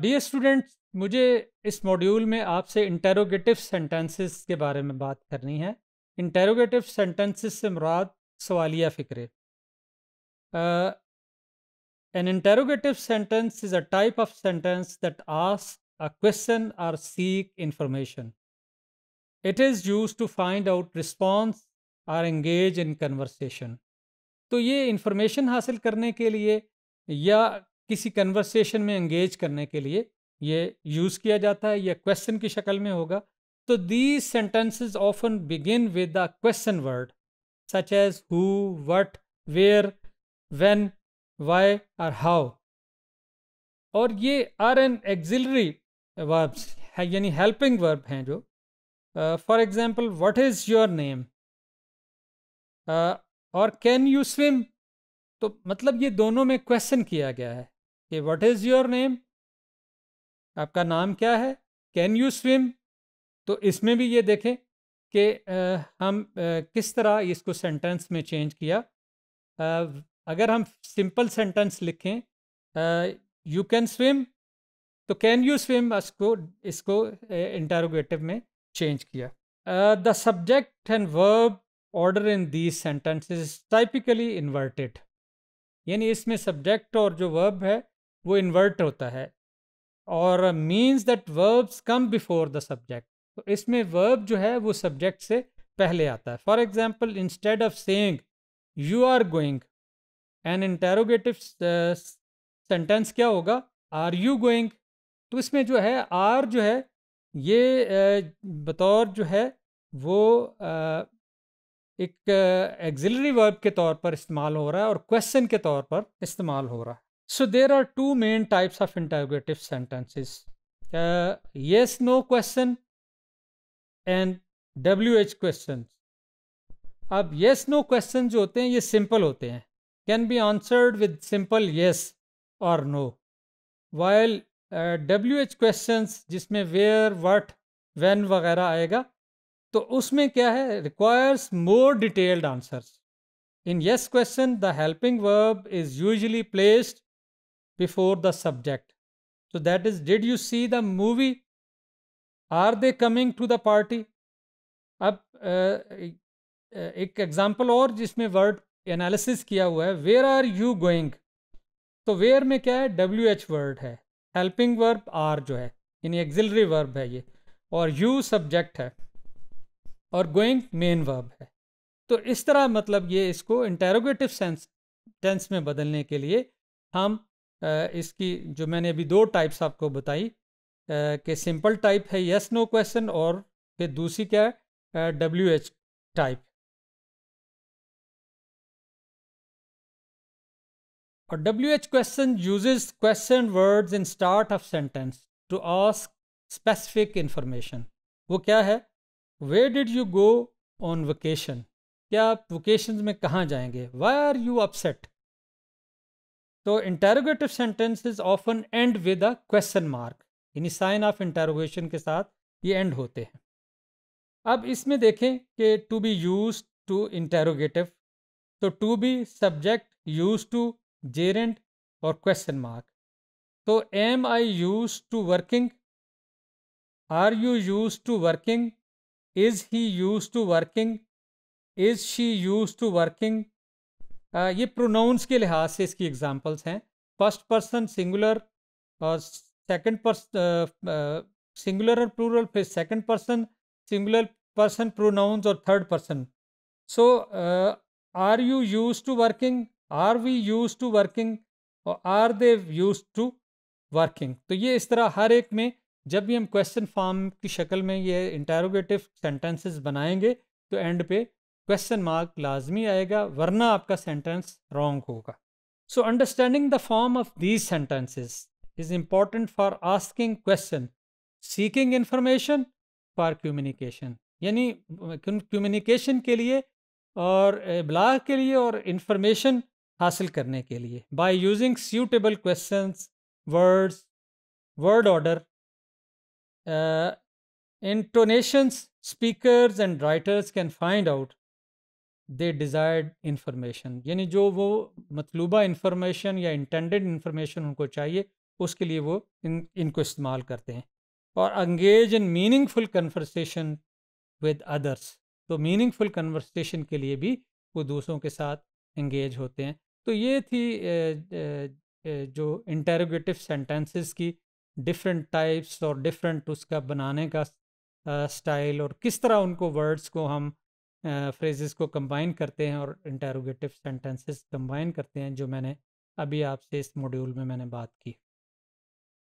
Dear students मुझे इस module में आपसे इंटेरोगेटिव सेंटेंसेस के बारे में बात करनी है इंटेरोगेटिव सेंटेंसेस से मुराद सवालिया फ़िक्रे an interrogative sentence is a type of sentence that ask a question or seek information it is use to find out response or engage in conversation तो ये इंफॉर्मेशन हासिल करने के लिए या किसी कन्वर्सेशन में एंगेज करने के लिए ये यूज़ किया जाता है या क्वेश्चन की शक्ल में होगा तो these sentences often begin with the question word such as who what where when why और हाउ और ये आर एन एग्जिलरी वर्ब्स है यानी हेल्पिंग वर्ब हैं जो for example what is your name और कैन यू स्विम तो मतलब ये दोनों में क्वेश्चन किया गया है कि व्हाट इज योर नेम आपका नाम क्या है कैन यू स्विम तो इसमें भी ये देखें कि हम किस तरह इसको सेंटेंस में चेंज किया अगर हम सिंपल सेंटेंस लिखें यू कैन स्विम तो कैन यू स्विम इसको इसको इंटरोगेटिव में चेंज किया the subject and verb order in these sentences typically inverted यानी इसमें सब्जेक्ट और जो वर्ब है वो इन्वर्ट होता है और means that verbs come before the subject तो इसमें वर्ब जो है वो सब्जेक्ट से पहले आता है for example instead of saying you are going an interrogative sentence क्या होगा आर यू गोइंग तो इसमें जो है आर जो है ये uh, बतौर जो है वो uh, एक एग्जिलरी uh, वर्ब के तौर पर इस्तेमाल हो रहा है और क्वेश्चन के तौर पर इस्तेमाल हो रहा है So there are two main types of interrogative sentences. Uh, yes, no question and WH questions. अब yes no questions जो होते हैं ये simple होते हैं can be answered with simple yes or no while uh, WH questions जिसमें where what when वगैरह आएगा तो उसमें क्या है requires more detailed answers in yes question the helping verb is usually placed before the subject. So that is, did you see the movie? Are they coming to the party? अब एक example और जिसमें word analysis किया हुआ है where are you going तो where में क्या है डब्ल्यू एच वर्ड है हेल्पिंग वर्ब आर जो है यानी एग्जिलरी वर्ब है ये और यू सब्जेक्ट है और गोइंग मेन वर्ब है तो इस तरह मतलब ये इसको इंटेरोगेटिव सेंस टेंस में बदलने के लिए हम इसकी जो मैंने अभी दो टाइप्स आपको बताई कि सिंपल टाइप है यस नो क्वेश्चन और फिर दूसरी क्या है डब्ल्यू एच टाइप और W H question uses question words in start of sentence to ask specific information वो क्या है where did you go on vacation क्या आप वोकेशन में कहाँ जाएंगे वाई आर यू अपसेट तो interrogative sentences often end with a question mark यानी साइन ऑफ इंटेरोगेशन के साथ ये एंड होते हैं अब इसमें देखें कि to be use to interrogative तो to be subject use to gerund और क्वेश्चन मार्क तो am I use to working are you use to working is he use to working is she use to working ये pronouns के लिहाज से इसकी examples हैं first person singular और second person singular और प्लूरल फिर second person singular person pronouns और third person so are you use to working are we use to working और are they use to working तो ये इस तरह हर एक में जब भी हम क्वेश्चन फॉर्म की शक्ल में ये इंटेरोगेटिव सेंटेंसेस बनाएंगे तो एंड पे क्वेश्चन मार्क लाजमी आएगा वरना आपका सेंटेंस रॉन्ग होगा so understanding the form of these sentences is important for asking question seeking information for communication यानी कम्युनिकेशन के लिए और ब्लाग के लिए और इन्फॉर्मेशन हासिल करने के लिए by using suitable question words word order intonations speakers and writers can find out the desired information यानी जो वो मतलूबा इंफॉर्मेशन या इंटेंडेड इंफॉर्मेशन उनको चाहिए उसके लिए वो इन इनको इस्तेमाल करते हैं और engage in meaningful conversation with others तो मीनिंगफुल कन्वर्सेशन के लिए भी वो दूसरों के साथ इंगेज होते हैं तो ये थी जो इंटेरोगेटिव सेंटेंसेस की डिफरेंट टाइप्स और डिफरेंट उसका बनाने का स्टाइल और किस तरह उनको वर्ड्स को हम फ्रेजेस को कंबाइन करते हैं और इंटेरोगेटिव सेंटेंसेस कंबाइन करते हैं जो मैंने अभी आपसे इस मॉड्यूल में मैंने बात की